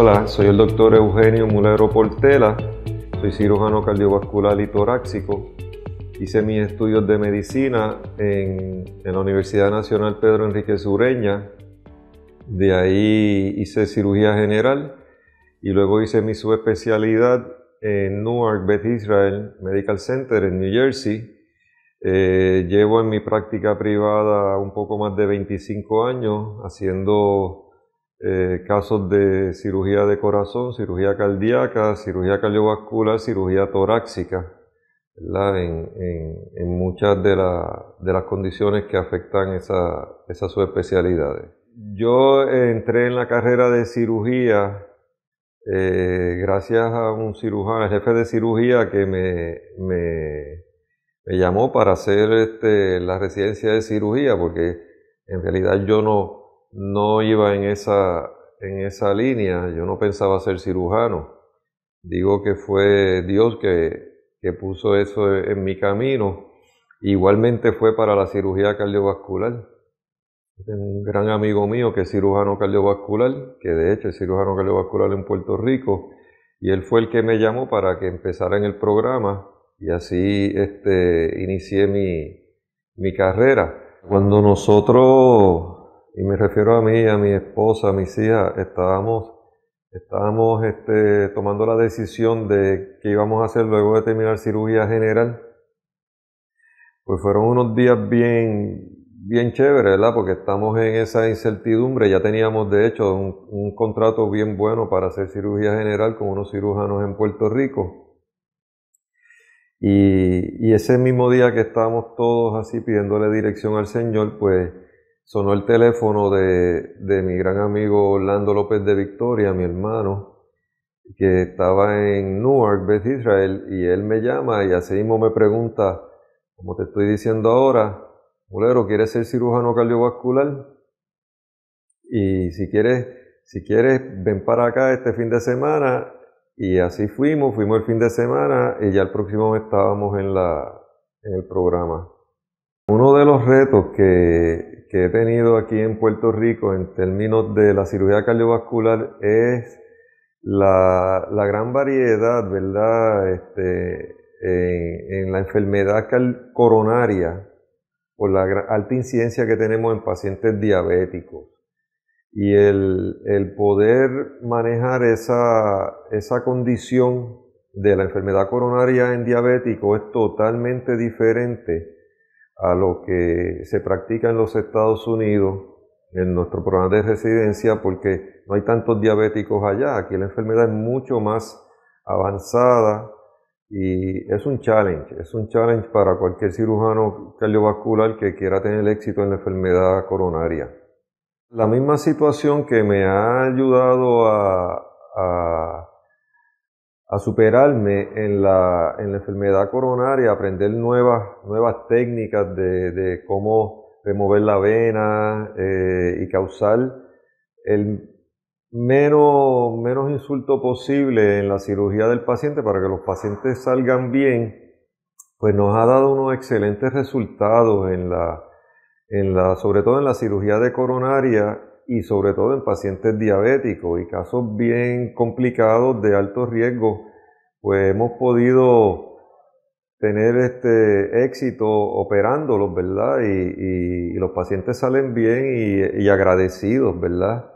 Hola, soy el doctor Eugenio Mulero Portela, soy cirujano cardiovascular y torácico. Hice mis estudios de medicina en, la Universidad Nacional Pedro Enrique Sureña. De ahí hice cirugía general y luego hice mi subespecialidad en Newark Beth Israel Medical Center en New Jersey. Eh, llevo en mi práctica privada un poco más de 25 años haciendo eh, casos de cirugía de corazón, cirugía cardíaca, cirugía cardiovascular, cirugía torácica, en, muchas de, las condiciones que afectan esas subespecialidades. Yo entré en la carrera de cirugía eh, gracias a un cirujano, el jefe de cirugía que me, llamó para hacer este, la residencia de cirugía, porque en realidad yo no, no iba en esa, en esa línea, yo no pensaba ser cirujano. Digo que fue Dios que, que puso eso en mi camino. Igualmente fue para la cirugía cardiovascular. Un gran amigo mío que es cirujano cardiovascular, que de hecho es cirujano cardiovascular en Puerto Rico, y él fue el que me llamó para que empezara en el programa y así este, inicié mi, mi carrera. Cuando nosotros y me refiero a mí, a mi esposa, a mis hijas, estábamos, estábamos este, tomando la decisión de qué íbamos a hacer luego de terminar cirugía general. Pues fueron unos días bien, bien chéveres, ¿verdad? Porque estamos en esa incertidumbre. Ya teníamos, de hecho, un, contrato bien bueno para hacer cirugía general con unos cirujanos en Puerto Rico. Y, y, ese mismo día que estábamos todos así pidiéndole dirección al Señor, pues Sonó el teléfono de, de mi gran amigo Orlando López de Victoria, mi hermano, que estaba en Newark, Beth Israel, y él me llama y así mismo me pregunta, como te estoy diciendo ahora, Bolero, ¿quieres ser cirujano cardiovascular? Y si quieres, si quieres, ven para acá este fin de semana. Y así fuimos, fuimos el fin de semana y ya el próximo estábamos en, la, en el programa. Uno de los retos que que he tenido aquí en Puerto Rico en términos de la cirugía cardiovascular es la, gran variedad, ¿verdad? Este, eh, en, la enfermedad coronaria por la alta incidencia que tenemos en pacientes diabéticos y el, poder manejar esa, esa condición de la enfermedad coronaria en diabético es totalmente diferente a lo que se practica en los Estados Unidos, en nuestro programa de residencia, porque no hay tantos diabéticos allá. Aquí la enfermedad es mucho más avanzada y es un challenge, es un challenge para cualquier cirujano cardiovascular que quiera tener éxito en la enfermedad coronaria. La misma situación que me ha ayudado a, a a superarme en la, en la enfermedad coronaria, aprender nuevas, nuevas técnicas de, cómo remover la vena eh, y causar el menos, menos insulto posible en la cirugía del paciente para que los pacientes salgan bien, pues nos ha dado unos excelentes resultados en la, en la, sobre todo en la cirugía de coronaria y sobre todo en pacientes diabéticos y casos bien complicados de alto riesgo, pues hemos podido tener este éxito operándolos, ¿verdad? Y, los pacientes salen bien y, agradecidos, ¿verdad?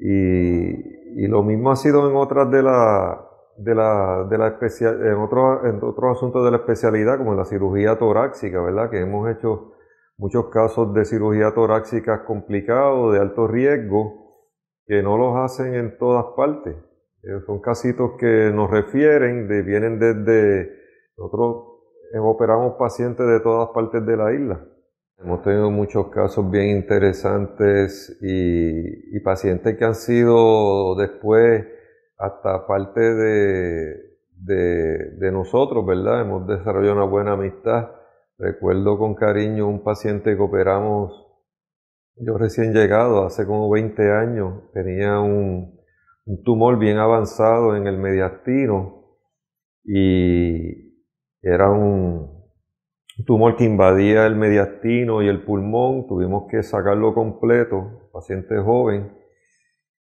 Y, lo mismo ha sido en otras de la de la, de la especial, en otros en otros asuntos de la especialidad, como en la cirugía torácica, ¿verdad? Que hemos hecho muchos casos de cirugía torácica complicados, de alto riesgo, que no los hacen en todas partes. Eh, son casitos que nos refieren, de, vienen desde, nosotros eh, operamos pacientes de todas partes de la isla. Hemos tenido muchos casos bien interesantes y, pacientes que han sido después hasta parte de, de, de nosotros, ¿verdad? Hemos desarrollado una buena amistad Recuerdo con cariño un paciente que operamos, yo recién llegado, hace como 20 años, tenía un, tumor bien avanzado en el mediastino y era un tumor que invadía el mediastino y el pulmón, tuvimos que sacarlo completo, paciente joven,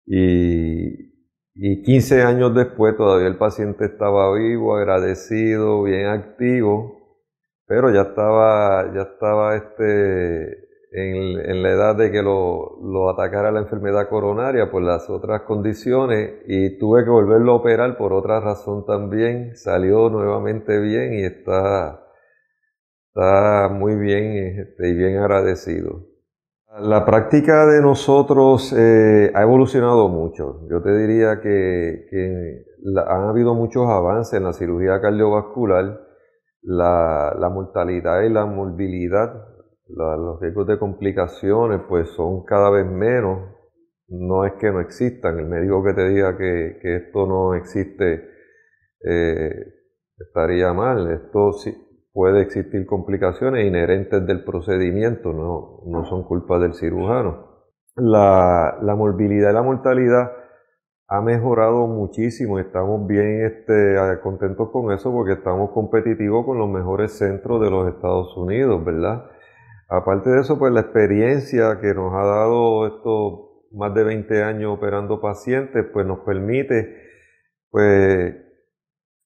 y, y 15 años después todavía el paciente estaba vivo, agradecido, bien activo, pero ya estaba, ya estaba este, en, la edad de que lo, atacara la enfermedad coronaria por las otras condiciones y tuve que volverlo a operar por otra razón también. Salió nuevamente bien y está, está muy bien este, y bien agradecido. La práctica de nosotros eh, ha evolucionado mucho. Yo te diría que, han habido muchos avances en la cirugía cardiovascular la, mortalidad y la morbilidad, los riesgos de complicaciones, pues son cada vez menos. No es que no existan. El médico que te diga que, esto no existe eh, estaría mal. Esto sí, puede existir complicaciones inherentes del procedimiento, no, no son culpa del cirujano. La, la morbilidad y la mortalidad ha mejorado muchísimo estamos bien este, contentos con eso porque estamos competitivos con los mejores centros de los Estados Unidos, ¿verdad? Aparte de eso, pues la experiencia que nos ha dado estos más de 20 años operando pacientes, pues nos permite pues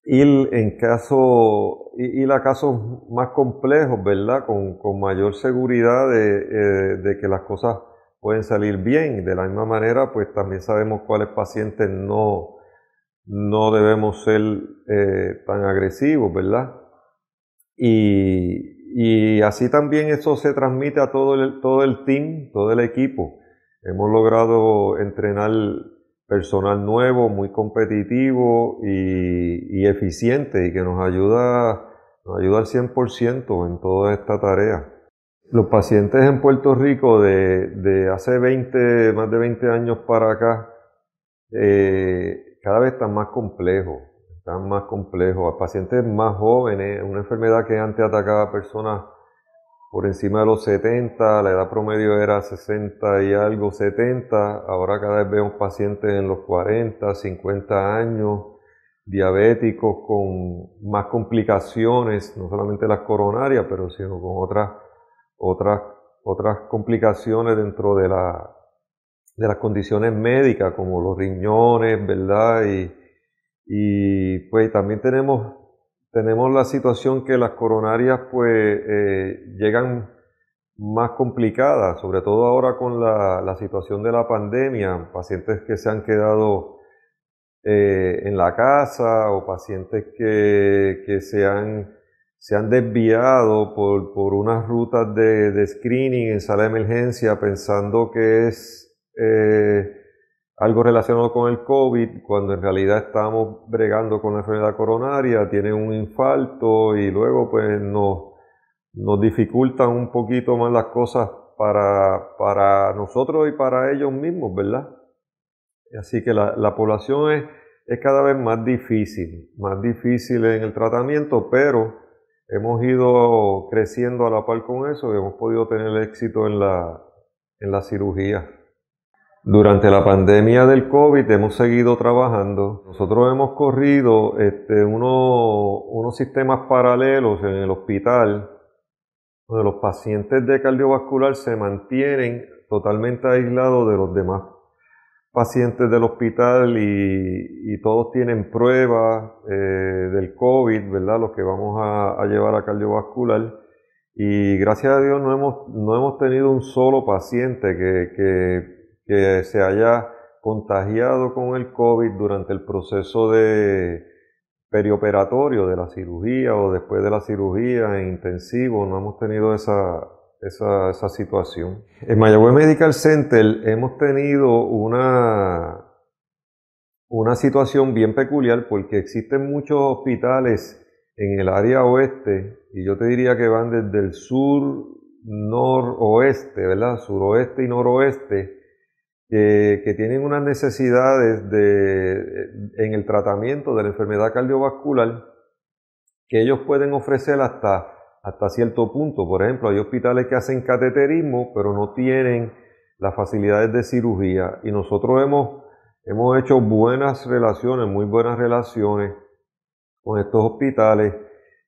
ir en caso, ir a casos más complejos, ¿verdad? Con, mayor seguridad de, eh, de que las cosas pueden salir bien. De la misma manera, pues también sabemos cuáles pacientes no, no debemos ser eh, tan agresivos, ¿verdad? Y, así también eso se transmite a todo el, todo el team, todo el equipo. Hemos logrado entrenar personal nuevo, muy competitivo y, eficiente y que nos ayuda, nos ayuda al 100% en toda esta tarea los pacientes en Puerto Rico de, de, hace 20, más de 20 años para acá, eh, cada vez están más complejos, están más complejos. A pacientes más jóvenes, una enfermedad que antes atacaba a personas por encima de los 70, la edad promedio era 60 y algo, 70, ahora cada vez vemos pacientes en los 40, 50 años, diabéticos con más complicaciones, no solamente las coronarias, pero sino con otras otras, otras complicaciones dentro de, la, de las condiciones médicas, como los riñones, ¿verdad? Y, y pues también tenemos, tenemos la situación que las coronarias pues eh, llegan más complicadas, sobre todo ahora con la, la, situación de la pandemia, pacientes que se han quedado eh, en la casa o pacientes que, que se han se han desviado por, por unas rutas de, de, screening en sala de emergencia pensando que es eh, algo relacionado con el COVID, cuando en realidad estamos bregando con la enfermedad coronaria, tiene un infarto y luego pues nos, nos dificultan un poquito más las cosas para, para nosotros y para ellos mismos, ¿verdad? Así que la, la población es, es cada vez más difícil, más difícil en el tratamiento, pero hemos ido creciendo a la par con eso y hemos podido tener éxito en la, en la cirugía. Durante la pandemia del COVID hemos seguido trabajando. Nosotros hemos corrido este, unos sistemas paralelos en el hospital donde los pacientes de cardiovascular se mantienen totalmente aislados de los demás pacientes del hospital y, todos tienen pruebas eh, del COVID, ¿verdad? Los que vamos a, llevar a cardiovascular. Y gracias a Dios no hemos, no hemos tenido un solo paciente que, que se haya contagiado con el COVID durante el proceso de perioperatorio de la cirugía o después de la cirugía en intensivo. No hemos tenido esa, esa, situación. En Mayagüez Medical Center hemos tenido una, una situación bien peculiar porque existen muchos hospitales en el área oeste, y yo te diría que van desde el sur, noroeste, ¿verdad? Suroeste y noroeste, que, tienen unas necesidades de, en el tratamiento de la enfermedad cardiovascular que ellos pueden ofrecer hasta hasta cierto punto. Por ejemplo, hay hospitales que hacen cateterismo, pero no tienen las facilidades de cirugía. Y nosotros hemos, hecho buenas relaciones, muy buenas relaciones con estos hospitales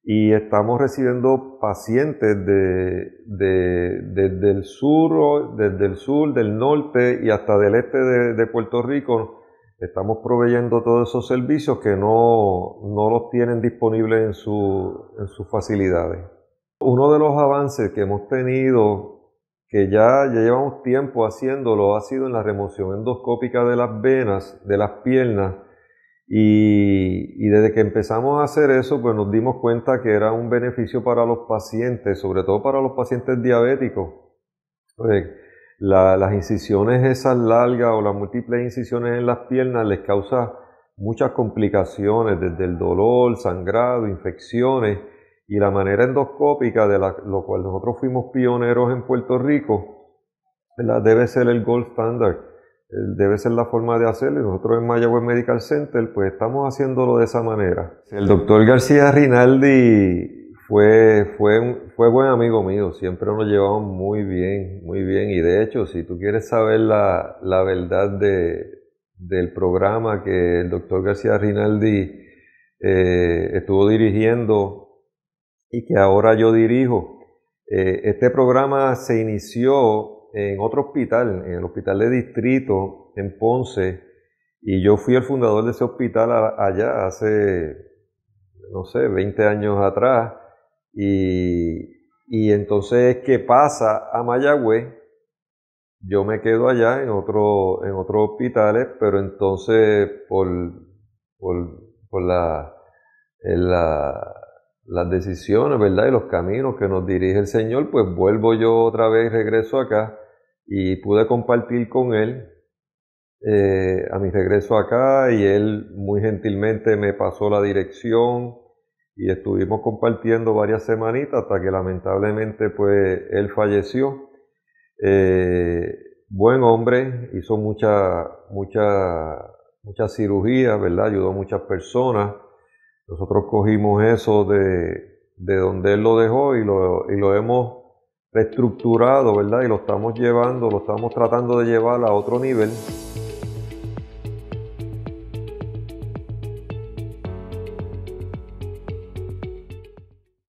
y estamos recibiendo pacientes desde el sur, desde el sur, del norte y hasta del este de, Puerto Rico. Estamos proveyendo todos esos servicios que no, los tienen disponibles en, en sus facilidades. Uno de los avances que hemos tenido, que ya, llevamos tiempo haciéndolo, ha sido en la remoción endoscópica de las venas, de las piernas, y, desde que empezamos a hacer eso, pues nos dimos cuenta que era un beneficio para los pacientes, sobre todo para los pacientes diabéticos. Pues, las incisiones esas largas o las múltiples incisiones en las piernas les causa muchas complicaciones, desde el dolor, sangrado, infecciones y la manera endoscópica, de la, lo cual nosotros fuimos pioneros en Puerto Rico, debe ser el gold standard, debe ser la forma de hacerlo. Y nosotros en Mayagüez Medical Center, pues estamos haciéndolo de esa manera. El doctor García Rinaldi fue, fue, fue buen amigo mío, siempre nos llevamos muy bien, muy bien. Y de hecho, si tú quieres saber la, verdad del programa que el doctor García Rinaldi eh, estuvo dirigiendo y que ahora yo dirijo. Eh, este programa se inició en otro hospital, en el hospital de distrito en Ponce, y yo fui el fundador de ese hospital allá hace, no sé, 20 años atrás, y, y entonces qué pasa a Mayagüez, yo me quedo allá en otro, en otros hospitales, pero entonces por, por, la, la las decisiones, ¿verdad? Y los caminos que nos dirige el Señor, pues vuelvo yo otra vez, regreso acá y pude compartir con él eh, a mi regreso acá y él muy gentilmente me pasó la dirección y estuvimos compartiendo varias semanitas hasta que lamentablemente pues él falleció. Eh, buen hombre, hizo mucha, mucha, muchas cirugía, ¿verdad? Ayudó a muchas personas. Nosotros cogimos eso de, de donde él lo dejó y lo, y lo hemos reestructurado, ¿verdad? Y lo estamos llevando, lo estamos tratando de llevar a otro nivel.